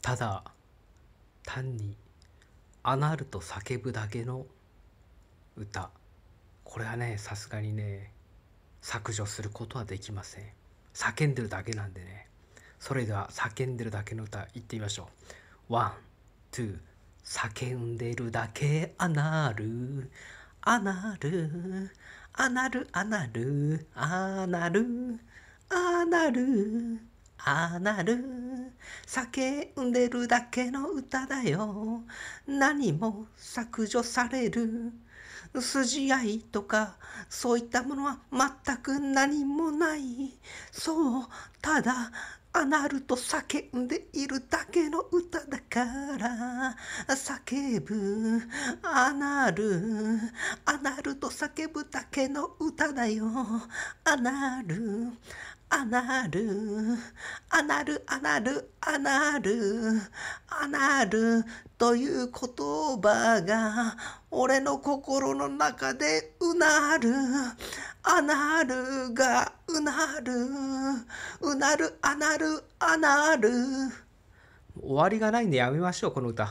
ただ単に「アナル」と叫ぶだけの歌これはねさすがにね削除することはできません叫んでるだけなんでねそれでは叫んでるだけの歌いってみましょうワンツー叫んでるだけアナルアナルアナルアナルアナルアナルアナル叫んでるだけの歌だよ何も削除される筋合いとかそういったものは全く何もないそうただアナルと叫んでいるだけの歌だから叫ぶアナルアナルと叫ぶだけの歌だよアナルアナル、アナル、アナル、アナル、アナルという言葉が俺の心の中でうなる、アナルがうなる、うなる、アナル、アナル。終わりがないんでやめましょう、この歌。